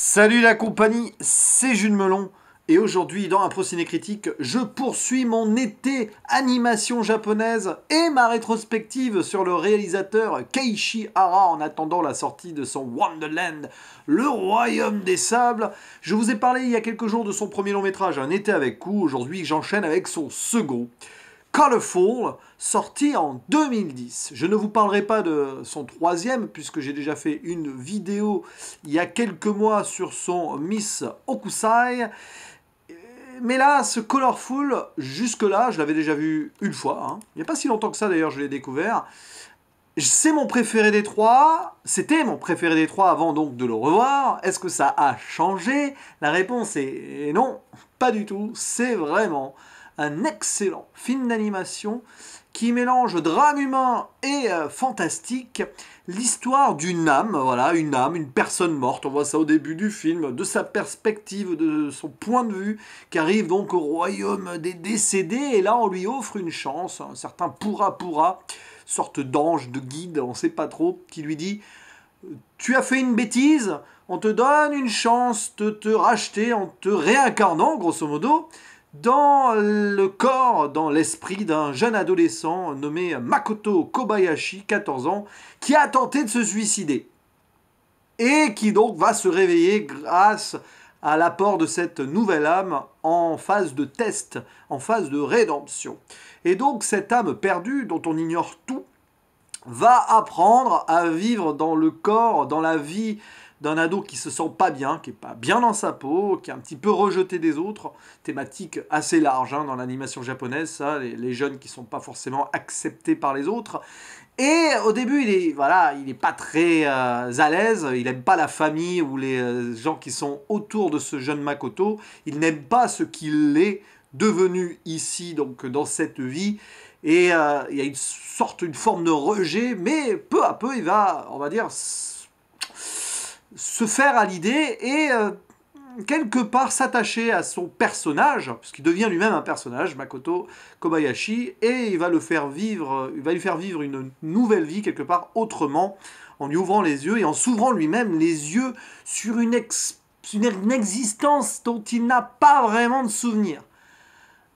Salut la compagnie, c'est Jules Melon. Et aujourd'hui, dans un ciné critique, je poursuis mon été animation japonaise et ma rétrospective sur le réalisateur Keiichi Hara en attendant la sortie de son Wonderland, le royaume des sables. Je vous ai parlé il y a quelques jours de son premier long métrage, Un été avec coup. Aujourd'hui, j'enchaîne avec son second. Colorful, sorti en 2010. Je ne vous parlerai pas de son troisième, puisque j'ai déjà fait une vidéo il y a quelques mois sur son Miss Okusai. Mais là, ce Colorful, jusque-là, je l'avais déjà vu une fois. Hein. Il n'y a pas si longtemps que ça, d'ailleurs, je l'ai découvert. C'est mon préféré des trois. C'était mon préféré des trois avant donc de le revoir. Est-ce que ça a changé La réponse est non, pas du tout. C'est vraiment un excellent film d'animation qui mélange drame humain et euh, fantastique. L'histoire d'une âme, voilà, une âme, une personne morte, on voit ça au début du film, de sa perspective, de son point de vue, qui arrive donc au royaume des décédés, et là on lui offre une chance, un certain Pourra Pourra, sorte d'ange, de guide, on sait pas trop, qui lui dit tu as fait une bêtise, on te donne une chance de te racheter en te réincarnant, grosso modo dans le corps, dans l'esprit d'un jeune adolescent nommé Makoto Kobayashi, 14 ans, qui a tenté de se suicider. Et qui donc va se réveiller grâce à l'apport de cette nouvelle âme en phase de test, en phase de rédemption. Et donc cette âme perdue, dont on ignore tout, va apprendre à vivre dans le corps, dans la vie d'un ado qui se sent pas bien, qui est pas bien dans sa peau, qui est un petit peu rejeté des autres. Thématique assez large hein, dans l'animation japonaise, ça, les, jeunes qui sont pas forcément acceptés par les autres. Et au début, il est voilà, il est pas très euh, à l'aise. Il aime pas la famille ou les euh, gens qui sont autour de ce jeune Makoto. Il n'aime pas ce qu'il est devenu ici, donc dans cette vie. Et euh, il y a une sorte, une forme de rejet, mais peu à peu, il va, on va dire, se faire à l'idée et euh, quelque part s'attacher à son personnage, puisqu'il devient lui-même un personnage, Makoto Kobayashi, et il va le faire vivre, il va lui faire vivre une nouvelle vie quelque part autrement, en lui ouvrant les yeux et en s'ouvrant lui-même les yeux sur une, une existence dont il n'a pas vraiment de souvenir.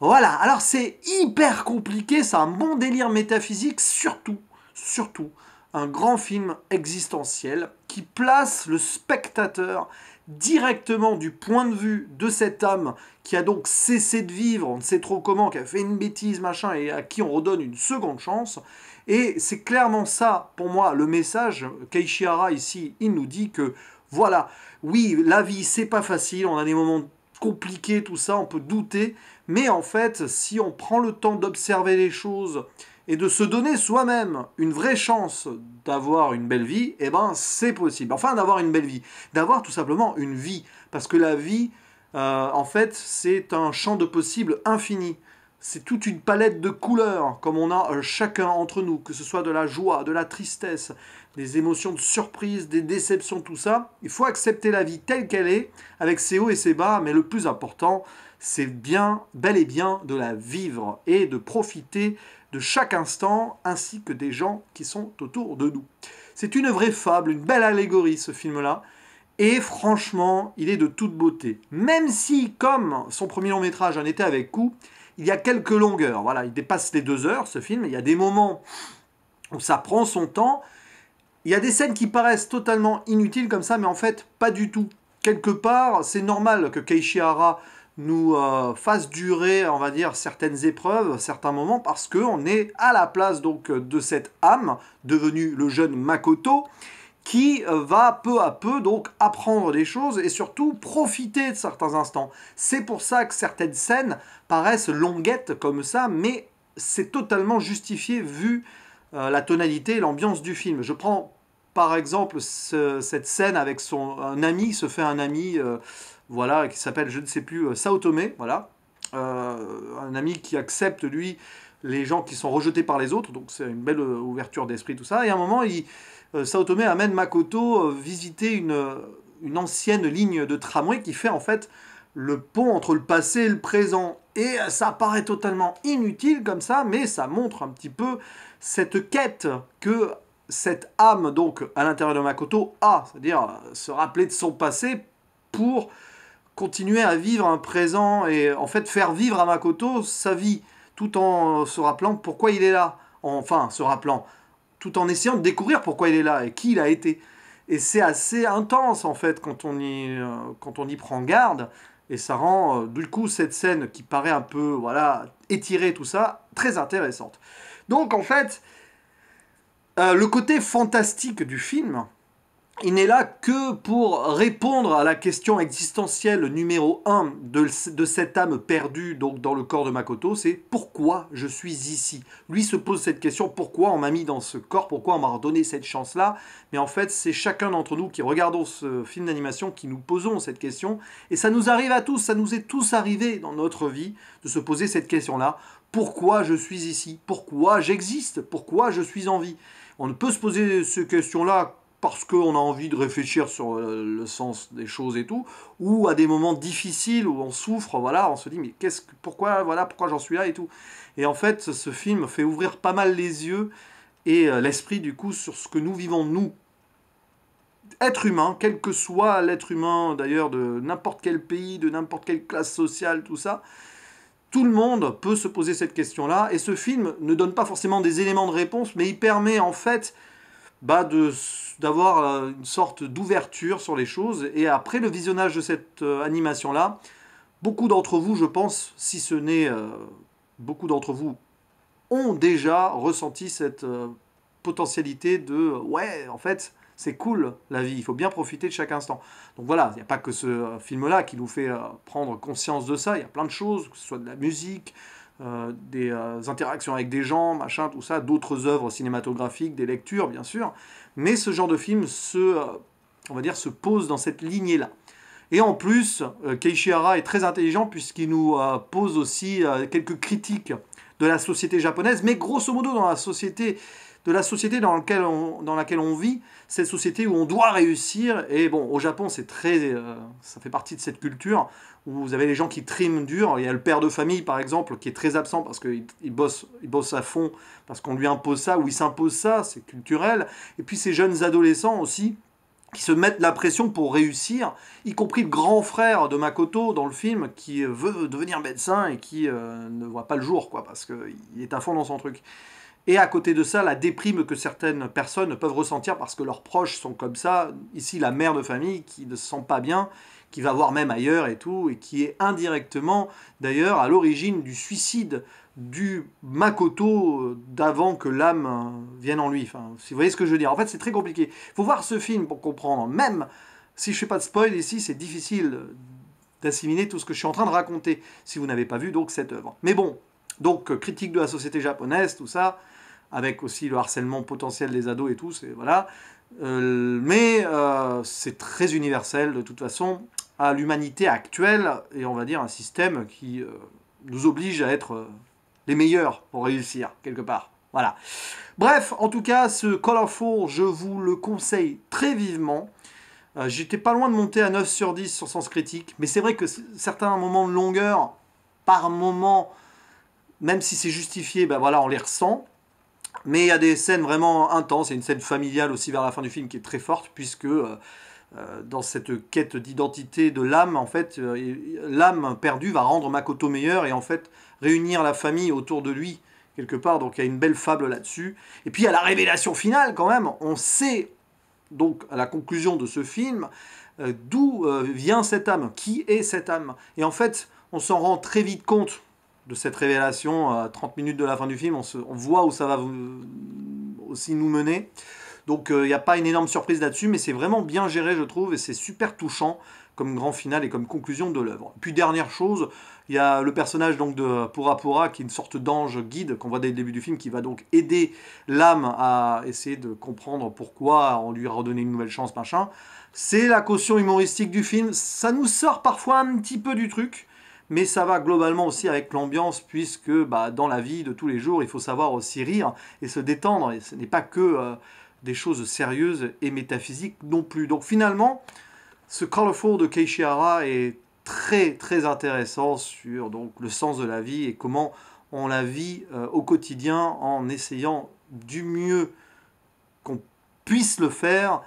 Voilà, alors c'est hyper compliqué, c'est un bon délire métaphysique, surtout, surtout un grand film existentiel qui place le spectateur directement du point de vue de cette âme qui a donc cessé de vivre, on ne sait trop comment, qui a fait une bêtise, machin, et à qui on redonne une seconde chance. Et c'est clairement ça, pour moi, le message. Keishihara, ici, il nous dit que, voilà, oui, la vie, c'est pas facile, on a des moments compliqués, tout ça, on peut douter, mais en fait, si on prend le temps d'observer les choses, et de se donner soi-même une vraie chance d'avoir une belle vie, eh ben c'est possible. Enfin, d'avoir une belle vie, d'avoir tout simplement une vie, parce que la vie, euh, en fait, c'est un champ de possibles infini. C'est toute une palette de couleurs, comme on a euh, chacun entre nous, que ce soit de la joie, de la tristesse, des émotions de surprise, des déceptions, tout ça. Il faut accepter la vie telle qu'elle est, avec ses hauts et ses bas, mais le plus important, c'est bien, bel et bien de la vivre et de profiter de chaque instant ainsi que des gens qui sont autour de nous. C'est une vraie fable, une belle allégorie ce film-là. Et franchement, il est de toute beauté. Même si, comme son premier long métrage, en était avec coup, il y a quelques longueurs. Voilà, il dépasse les deux heures, ce film. Il y a des moments où ça prend son temps. Il y a des scènes qui paraissent totalement inutiles comme ça, mais en fait, pas du tout. Quelque part, c'est normal que Hara nous euh, fasse durer, on va dire, certaines épreuves, certains moments, parce qu'on est à la place donc de cette âme, devenue le jeune Makoto, qui euh, va peu à peu donc apprendre des choses et surtout profiter de certains instants. C'est pour ça que certaines scènes paraissent longuettes comme ça, mais c'est totalement justifié vu euh, la tonalité et l'ambiance du film. Je prends par exemple cette scène avec son un ami, se fait un ami... Euh, voilà, qui s'appelle, je ne sais plus, euh, Sao Tome voilà, euh, un ami qui accepte, lui, les gens qui sont rejetés par les autres, donc c'est une belle euh, ouverture d'esprit, tout ça, et à un moment, il, Sao amène Makoto visiter une, une ancienne ligne de tramway qui fait, en fait, le pont entre le passé et le présent. Et ça paraît totalement inutile comme ça, mais ça montre un petit peu cette quête que cette âme, donc, à l'intérieur de Makoto a, c'est-à-dire se rappeler de son passé pour continuer à vivre un présent et en fait faire vivre à Makoto sa vie tout en se rappelant pourquoi il est là. Enfin, se rappelant, tout en essayant de découvrir pourquoi il est là et qui il a été. Et c'est assez intense en fait quand on y, euh, quand on y prend garde. Et ça rend euh, du coup cette scène qui paraît un peu voilà étirée, tout ça, très intéressante. Donc en fait, euh, le côté fantastique du film, il n'est là que pour répondre à la question existentielle numéro 1 de, cette âme perdue donc dans le corps de Makoto, c'est pourquoi je suis ici Lui se pose cette question, pourquoi on m'a mis dans ce corps, pourquoi on m'a redonné cette chance-là Mais en fait, c'est chacun d'entre nous qui regardons ce film d'animation qui nous posons cette question. Et ça nous arrive à tous, ça nous est tous arrivé dans notre vie de se poser cette question-là. Pourquoi je suis ici Pourquoi j'existe Pourquoi je suis en vie On ne peut se poser ces questions-là parce qu'on a envie de réfléchir sur euh, le sens des choses et tout, ou à des moments difficiles où on souffre, voilà, on se dit mais qu'est-ce que, pourquoi, voilà, pourquoi j'en suis là et tout. Et en fait, ce film fait ouvrir pas mal les yeux et euh, l'esprit du coup sur ce que nous vivons nous. Être humain, quel que soit l'être humain d'ailleurs de n'importe quel pays, de n'importe quelle classe sociale, tout ça, tout le monde peut se poser cette question-là. Et ce film ne donne pas forcément des éléments de réponse, mais il permet en fait bah, d'avoir euh, une sorte d'ouverture sur les choses. Et après le visionnage de cette euh, animation-là, beaucoup d'entre vous, je pense, si ce n'est euh, beaucoup d'entre vous, ont déjà ressenti cette potentialité de ouais, en fait, c'est cool la vie, il faut bien profiter de chaque instant. Donc voilà, il n'y a pas que ce film-là qui nous fait prendre conscience de ça, il y a plein de choses, que ce soit de la musique, euh, des euh, interactions avec des gens, machin, tout ça, d'autres œuvres cinématographiques, des lectures, bien sûr. Mais ce genre de film se, euh, on va dire, se pose dans cette lignée-là. Et en plus, Hara est très intelligent puisqu'il nous pose aussi quelques critiques de la société japonaise, mais grosso modo dans la société de la société dans, laquelle on, vit, cette société où on doit réussir. Et bon, au Japon, c'est très, euh, ça fait partie de cette culture où vous avez les gens qui triment dur. Il y a le père de famille, par exemple, qui est très absent parce qu'il il bosse, il bosse à fond, parce qu'on lui impose ça ou il s'impose ça, c'est culturel. Et puis ces jeunes adolescents aussi, qui se mettent la pression pour réussir, y compris le grand frère de Makoto dans le film qui veut devenir médecin et qui euh, ne voit pas le jour, quoi, parce qu'il est à fond dans son truc. Et à côté de ça, la déprime que certaines personnes peuvent ressentir parce que leurs proches sont comme ça. Ici, la mère de famille qui ne se sent pas bien, qui va voir même ailleurs et tout, et qui est indirectement d'ailleurs à l'origine du suicide du Makoto d'avant que l'âme vienne en lui. Enfin, vous voyez ce que je veux dire. En fait, c'est très compliqué. Il faut voir ce film pour comprendre. Même si je ne fais pas de spoil ici, c'est difficile d'assimiler tout ce que je suis en train de raconter si vous n'avez pas vu donc cette œuvre. Mais bon, donc critique de la société japonaise, tout ça avec aussi le harcèlement potentiel des ados et tout, c'est voilà. Euh, mais euh, c'est très universel de toute façon à l'humanité actuelle et on va dire un système qui euh, nous oblige à être les meilleurs pour réussir quelque part. Voilà. Bref, en tout cas, ce Call of Four, je vous le conseille très vivement. J'étais pas loin de monter à 9 sur 10 sur Sens Critique, mais c'est vrai que certains moments de longueur, par moment, même si c'est justifié, ben voilà, on les ressent. Mais il y a des scènes vraiment intenses, et une scène familiale aussi vers la fin du film qui est très forte, puisque euh, euh, dans cette quête d'identité de l'âme, en fait, euh, l'âme perdue va rendre Makoto meilleur et en fait réunir la famille autour de lui quelque part. Donc il y a une belle fable là-dessus. Et puis à la révélation finale quand même. On sait donc à la conclusion de ce film d'où vient cette âme, qui est cette âme. Et en fait, on s'en rend très vite compte de cette révélation à 30 minutes de la fin du film. On, voit où ça va aussi nous mener. Donc il euh, n'y a pas une énorme surprise là-dessus, mais c'est vraiment bien géré, je trouve, et c'est super touchant comme grand final et comme conclusion de l'œuvre. Puis dernière chose, il y a le personnage donc de Pura, qui est une sorte d'ange guide qu'on voit dès le début du film, qui va donc aider l'âme à essayer de comprendre pourquoi on lui a redonné une nouvelle chance, machin. C'est la caution humoristique du film, ça nous sort parfois un petit peu du truc, mais ça va globalement aussi avec l'ambiance, puisque bah, dans la vie de tous les jours, il faut savoir aussi rire et se détendre, et ce n'est pas que euh, des choses sérieuses et métaphysiques non plus. Donc finalement, ce Colorful de Keishihara est très très intéressant sur donc, le sens de la vie et comment on la vit euh, au quotidien en essayant du mieux qu'on puisse le faire,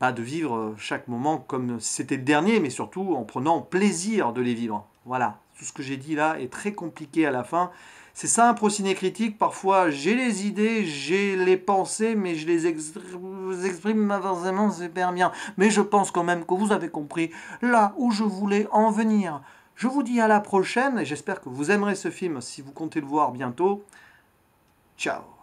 bah, de vivre euh, chaque moment comme c'était le dernier, mais surtout en prenant plaisir de les vivre. Voilà, tout ce que j'ai dit là est très compliqué à la fin. C'est ça un prociné critique. Parfois, j'ai les idées, j'ai les pensées, mais je les exprime malheureusement super bien. Mais je pense quand même que vous avez compris là où je voulais en venir. Je vous dis à la prochaine et j'espère que vous aimerez ce film si vous comptez le voir bientôt. Ciao